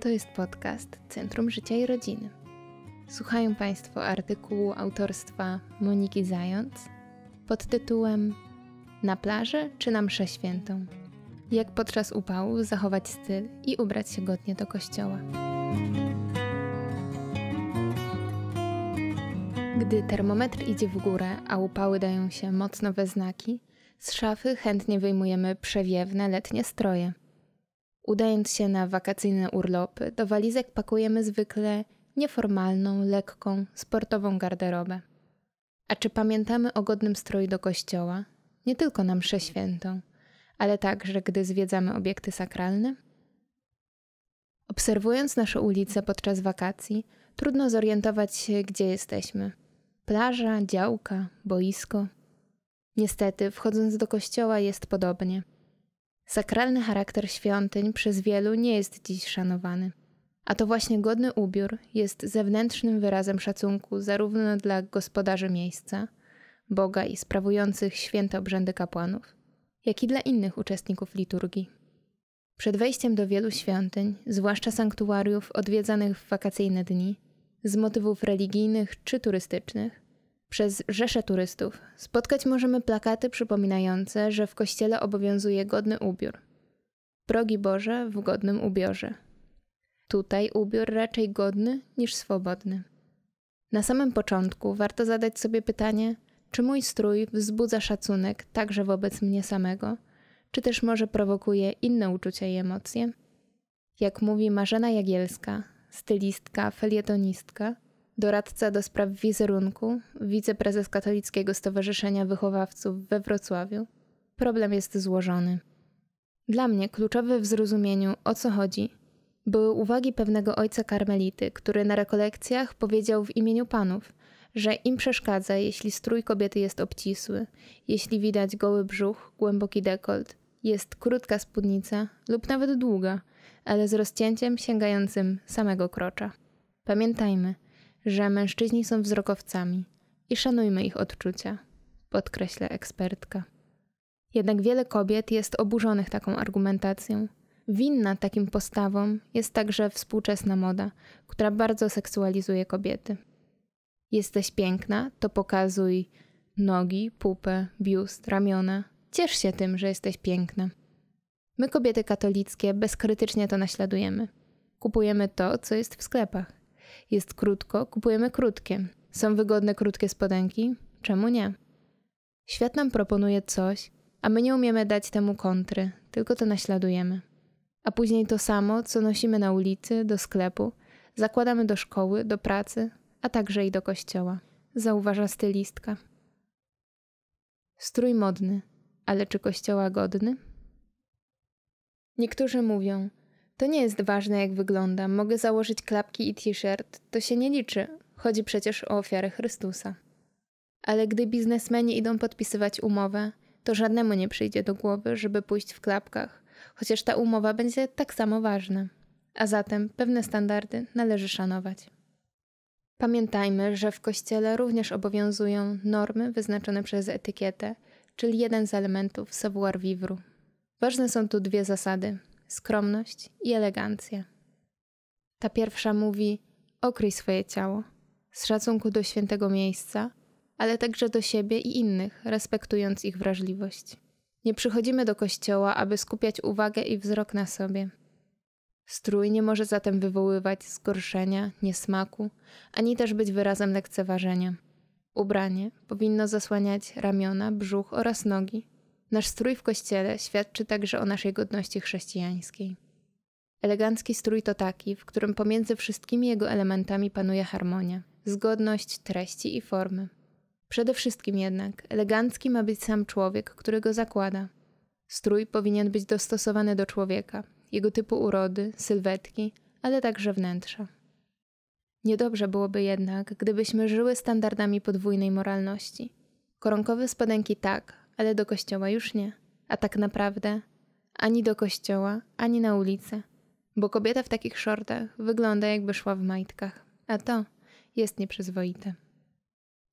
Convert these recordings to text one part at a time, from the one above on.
To jest podcast Centrum Życia i Rodziny. Słuchają Państwo artykułu autorstwa Moniki Zając pod tytułem Na plaży czy na mszę świętą? Jak podczas upału zachować styl i ubrać się godnie do kościoła? Gdy termometr idzie w górę, a upały dają się mocno we znaki, z szafy chętnie wyjmujemy przewiewne letnie stroje – Udając się na wakacyjne urlopy, do walizek pakujemy zwykle nieformalną, lekką, sportową garderobę. A czy pamiętamy o godnym stroju do kościoła? Nie tylko na mszę świętą, ale także gdy zwiedzamy obiekty sakralne? Obserwując nasze ulice podczas wakacji, trudno zorientować się, gdzie jesteśmy. Plaża, działka, boisko. Niestety, wchodząc do kościoła jest podobnie – Sakralny charakter świątyń przez wielu nie jest dziś szanowany. A to właśnie godny ubiór jest zewnętrznym wyrazem szacunku zarówno dla gospodarzy miejsca, Boga i sprawujących święte obrzędy kapłanów, jak i dla innych uczestników liturgii. Przed wejściem do wielu świątyń, zwłaszcza sanktuariów odwiedzanych w wakacyjne dni, z motywów religijnych czy turystycznych, przez rzesze turystów. Spotkać możemy plakaty przypominające, że w kościele obowiązuje godny ubiór. Progi Boże w godnym ubiorze. Tutaj ubiór raczej godny niż swobodny. Na samym początku warto zadać sobie pytanie, czy mój strój wzbudza szacunek także wobec mnie samego, czy też może prowokuje inne uczucia i emocje? Jak mówi Marzena Jagielska, stylistka, felietonistka – doradca do spraw wizerunku, wiceprezes Katolickiego Stowarzyszenia Wychowawców we Wrocławiu, problem jest złożony. Dla mnie kluczowe w zrozumieniu, o co chodzi, były uwagi pewnego ojca karmelity, który na rekolekcjach powiedział w imieniu panów, że im przeszkadza, jeśli strój kobiety jest obcisły, jeśli widać goły brzuch, głęboki dekolt, jest krótka spódnica lub nawet długa, ale z rozcięciem sięgającym samego krocza. Pamiętajmy, że mężczyźni są wzrokowcami i szanujmy ich odczucia, podkreśla ekspertka. Jednak wiele kobiet jest oburzonych taką argumentacją. Winna takim postawom jest także współczesna moda, która bardzo seksualizuje kobiety. Jesteś piękna, to pokazuj nogi, pupę, biust, ramiona. Ciesz się tym, że jesteś piękna. My, kobiety katolickie, bezkrytycznie to naśladujemy. Kupujemy to, co jest w sklepach. Jest krótko, kupujemy krótkie. Są wygodne krótkie spodenki? Czemu nie? Świat nam proponuje coś, a my nie umiemy dać temu kontry, tylko to naśladujemy. A później to samo, co nosimy na ulicy, do sklepu, zakładamy do szkoły, do pracy, a także i do kościoła, zauważa stylistka. Strój modny, ale czy kościoła godny? Niektórzy mówią, to nie jest ważne, jak wyglądam. Mogę założyć klapki i t-shirt. To się nie liczy. Chodzi przecież o ofiarę Chrystusa. Ale gdy biznesmeni idą podpisywać umowę, to żadnemu nie przyjdzie do głowy, żeby pójść w klapkach, chociaż ta umowa będzie tak samo ważna. A zatem pewne standardy należy szanować. Pamiętajmy, że w kościele również obowiązują normy wyznaczone przez etykietę, czyli jeden z elementów savoir vivre. Ważne są tu dwie zasady – skromność i elegancja. Ta pierwsza mówi: okryj swoje ciało z szacunku do świętego miejsca, ale także do siebie i innych, respektując ich wrażliwość. Nie przychodzimy do kościoła, aby skupiać uwagę i wzrok na sobie. Strój nie może zatem wywoływać zgorszenia, niesmaku, ani też być wyrazem lekceważenia. Ubranie powinno zasłaniać ramiona, brzuch oraz nogi, Nasz strój w kościele świadczy także o naszej godności chrześcijańskiej. Elegancki strój to taki, w którym pomiędzy wszystkimi jego elementami panuje harmonia, zgodność treści i formy. Przede wszystkim jednak elegancki ma być sam człowiek, który go zakłada. Strój powinien być dostosowany do człowieka, jego typu urody, sylwetki, ale także wnętrza. Niedobrze byłoby jednak, gdybyśmy żyły standardami podwójnej moralności. Koronkowe spodenki tak, ale do kościoła już nie. A tak naprawdę ani do kościoła, ani na ulicę, bo kobieta w takich shortach wygląda jakby szła w majtkach, a to jest nieprzyzwoite.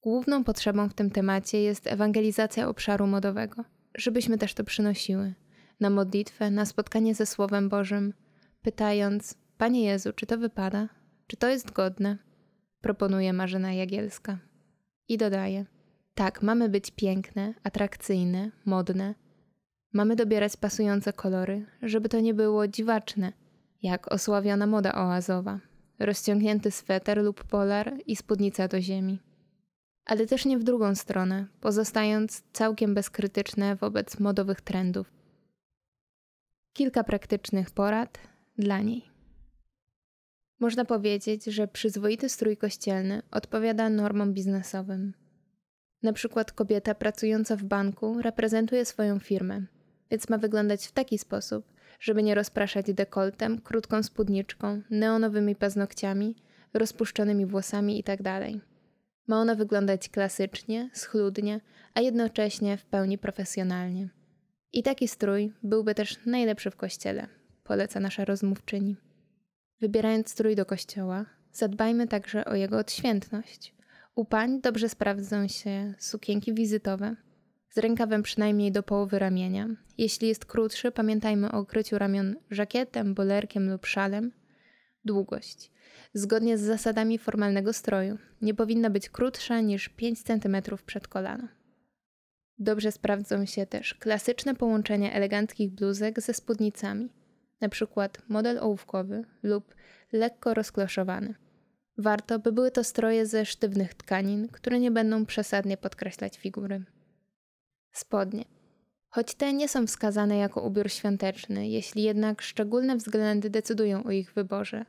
Główną potrzebą w tym temacie jest ewangelizacja obszaru modowego, żebyśmy też to przynosiły na modlitwę, na spotkanie ze Słowem Bożym, pytając: Panie Jezu, czy to wypada? Czy to jest godne? Proponuje Marzena Jagielska. I dodaje: tak, mamy być piękne, atrakcyjne, modne. Mamy dobierać pasujące kolory, żeby to nie było dziwaczne, jak osławiona moda oazowa, rozciągnięty sweter lub polar i spódnica do ziemi. Ale też nie w drugą stronę, pozostając całkiem bezkrytyczne wobec modowych trendów. Kilka praktycznych porad dla niej. Można powiedzieć, że przyzwoity strój kościelny odpowiada normom biznesowym. Na przykład kobieta pracująca w banku reprezentuje swoją firmę, więc ma wyglądać w taki sposób, żeby nie rozpraszać dekoltem, krótką spódniczką, neonowymi paznokciami, rozpuszczonymi włosami itd. Tak ma ona wyglądać klasycznie, schludnie, a jednocześnie w pełni profesjonalnie. I taki strój byłby też najlepszy w kościele, poleca nasza rozmówczyni. Wybierając strój do kościoła, zadbajmy także o jego odświętność. U pań dobrze sprawdzą się sukienki wizytowe, z rękawem przynajmniej do połowy ramienia. Jeśli jest krótszy, pamiętajmy o okryciu ramion żakietem, bolerkiem lub szalem. Długość. Zgodnie z zasadami formalnego stroju, nie powinna być krótsza niż 5 cm przed kolano. Dobrze sprawdzą się też klasyczne połączenia eleganckich bluzek ze spódnicami, np. model ołówkowy lub lekko rozkloszowany. Warto, by były to stroje ze sztywnych tkanin, które nie będą przesadnie podkreślać figury. Spodnie. Choć te nie są wskazane jako ubiór świąteczny, jeśli jednak szczególne względy decydują o ich wyborze.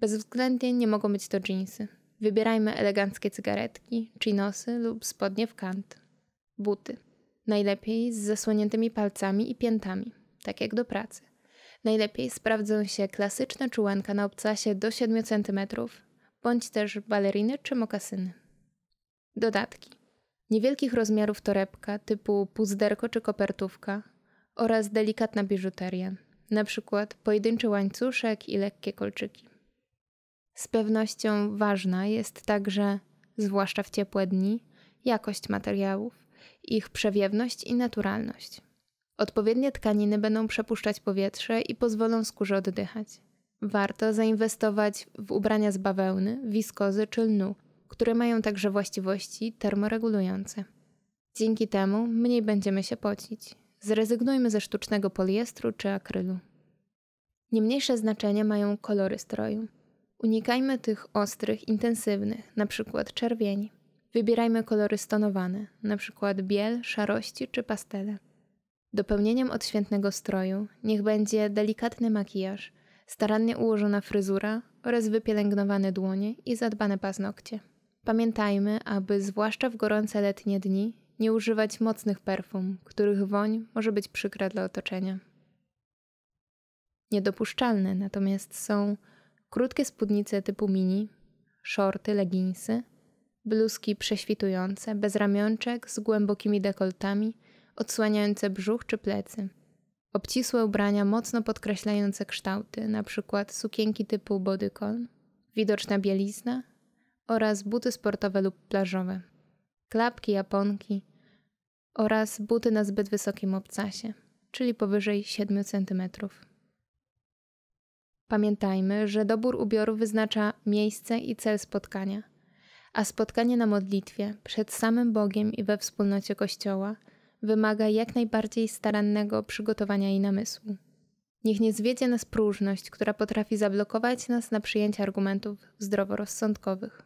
Bezwzględnie nie mogą być to dżinsy. Wybierajmy eleganckie cygaretki, chinosy lub spodnie w kant. Buty. Najlepiej z zasłoniętymi palcami i piętami, tak jak do pracy. Najlepiej sprawdzą się klasyczne czułanka na obcasie do 7 cm, bądź też baleriny czy mokasyny. Dodatki. Niewielkich rozmiarów torebka typu puzderko czy kopertówka oraz delikatna biżuteria, np. pojedynczy łańcuszek i lekkie kolczyki. Z pewnością ważna jest także, zwłaszcza w ciepłe dni, jakość materiałów, ich przewiewność i naturalność. Odpowiednie tkaniny będą przepuszczać powietrze i pozwolą skórze oddychać. Warto zainwestować w ubrania z bawełny, wiskozy czy lnu, które mają także właściwości termoregulujące. Dzięki temu mniej będziemy się pocić. Zrezygnujmy ze sztucznego poliestru czy akrylu. Nie mniejsze znaczenie mają kolory stroju. Unikajmy tych ostrych, intensywnych, np. czerwieni. Wybierajmy kolory stonowane, np. biel, szarości czy pastele. Dopełnieniem odświętnego stroju niech będzie delikatny makijaż – starannie ułożona fryzura oraz wypielęgnowane dłonie i zadbane paznokcie. Pamiętajmy, aby zwłaszcza w gorące letnie dni nie używać mocnych perfum, których woń może być przykra dla otoczenia. Niedopuszczalne natomiast są krótkie spódnice typu mini, shorty, leginsy, bluzki prześwitujące, bez ramionczek, z głębokimi dekoltami, odsłaniające brzuch czy plecy – Obcisłe ubrania mocno podkreślające kształty, np. sukienki typu bodycon, widoczna bielizna oraz buty sportowe lub plażowe, klapki, japonki oraz buty na zbyt wysokim obcasie, czyli powyżej 7 cm. Pamiętajmy, że dobór ubioru wyznacza miejsce i cel spotkania, a spotkanie na modlitwie przed samym Bogiem i we wspólnocie Kościoła – wymaga jak najbardziej starannego przygotowania i namysłu. Niech nie zwiedzie nas próżność, która potrafi zablokować nas na przyjęcie argumentów zdroworozsądkowych.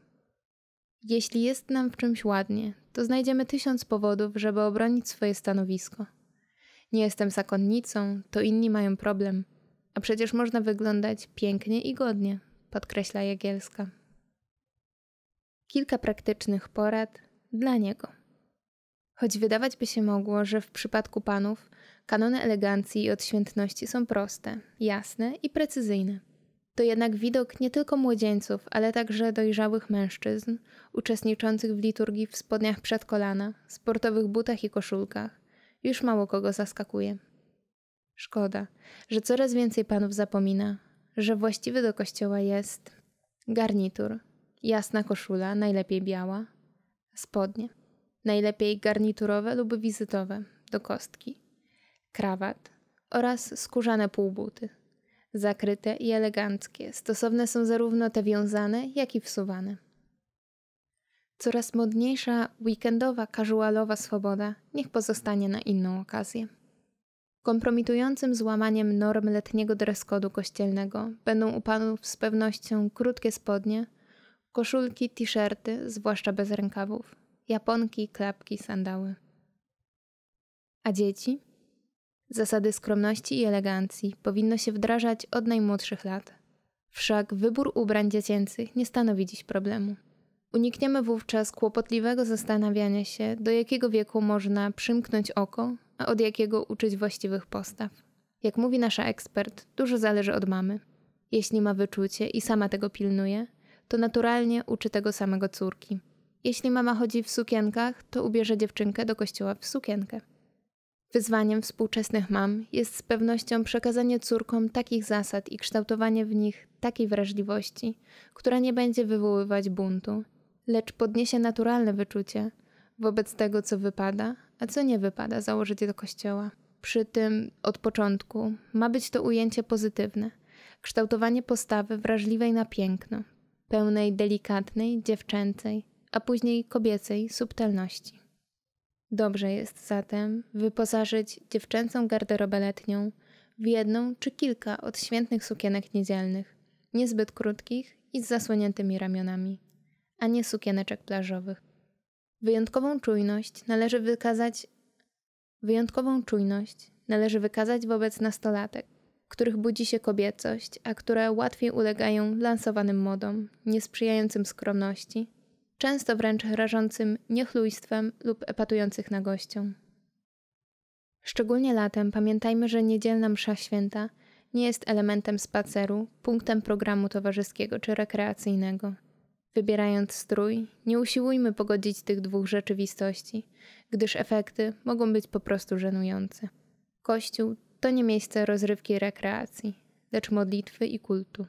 Jeśli jest nam w czymś ładnie, to znajdziemy tysiąc powodów, żeby obronić swoje stanowisko. Nie jestem zakonnicą, to inni mają problem, a przecież można wyglądać pięknie i godnie, podkreśla Jagielska. Kilka praktycznych porad dla niego. Choć wydawać by się mogło, że w przypadku panów kanony elegancji i odświętności są proste, jasne i precyzyjne. To jednak widok nie tylko młodzieńców, ale także dojrzałych mężczyzn, uczestniczących w liturgii w spodniach przed kolana, sportowych butach i koszulkach, już mało kogo zaskakuje. Szkoda, że coraz więcej panów zapomina, że właściwy do kościoła jest garnitur, jasna koszula, najlepiej biała, spodnie najlepiej garniturowe lub wizytowe, do kostki, krawat oraz skórzane półbuty. Zakryte i eleganckie, stosowne są zarówno te wiązane, jak i wsuwane. Coraz modniejsza weekendowa, casualowa swoboda niech pozostanie na inną okazję. Kompromitującym złamaniem norm letniego dreskodu kościelnego będą u panów z pewnością krótkie spodnie, koszulki, t-shirty, zwłaszcza bez rękawów, japonki, klapki, sandały. A dzieci? Zasady skromności i elegancji powinno się wdrażać od najmłodszych lat. Wszak wybór ubrań dziecięcych nie stanowi dziś problemu. Unikniemy wówczas kłopotliwego zastanawiania się, do jakiego wieku można przymknąć oko, a od jakiego uczyć właściwych postaw. Jak mówi nasza ekspert, dużo zależy od mamy. Jeśli ma wyczucie i sama tego pilnuje, to naturalnie uczy tego samego córki. Jeśli mama chodzi w sukienkach, to ubierze dziewczynkę do kościoła w sukienkę. Wyzwaniem współczesnych mam jest z pewnością przekazanie córkom takich zasad i kształtowanie w nich takiej wrażliwości, która nie będzie wywoływać buntu, lecz podniesie naturalne wyczucie wobec tego, co wypada, a co nie wypada założyć do kościoła. Przy tym od początku ma być to ujęcie pozytywne, kształtowanie postawy wrażliwej na piękno, pełnej delikatnej, dziewczęcej, a później kobiecej subtelności. Dobrze jest zatem wyposażyć dziewczęcą garderobę letnią w jedną czy kilka odświętnych sukienek niedzielnych, niezbyt krótkich i z zasłoniętymi ramionami, a nie sukieneczek plażowych. Wyjątkową czujność należy wykazać wyjątkową czujność należy wykazać wobec nastolatek, których budzi się kobiecość, a które łatwiej ulegają lansowanym modom, niesprzyjającym skromności często wręcz rażącym niechlujstwem lub epatujących nagością. Szczególnie latem pamiętajmy, że niedzielna msza święta nie jest elementem spaceru, punktem programu towarzyskiego czy rekreacyjnego. Wybierając strój, nie usiłujmy pogodzić tych dwóch rzeczywistości, gdyż efekty mogą być po prostu żenujące. Kościół to nie miejsce rozrywki i rekreacji, lecz modlitwy i kultu.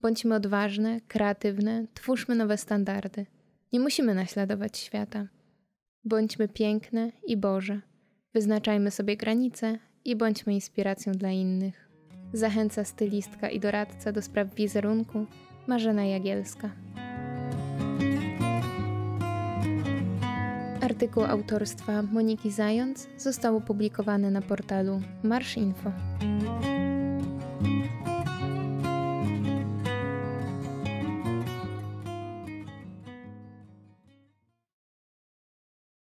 Bądźmy odważne, kreatywne, twórzmy nowe standardy. Nie musimy naśladować świata. Bądźmy piękne i Boże. Wyznaczajmy sobie granice i bądźmy inspiracją dla innych. Zachęca stylistka i doradca do spraw wizerunku Marzena Jagielska. Artykuł autorstwa Moniki Zając został opublikowany na portalu Marsz Info.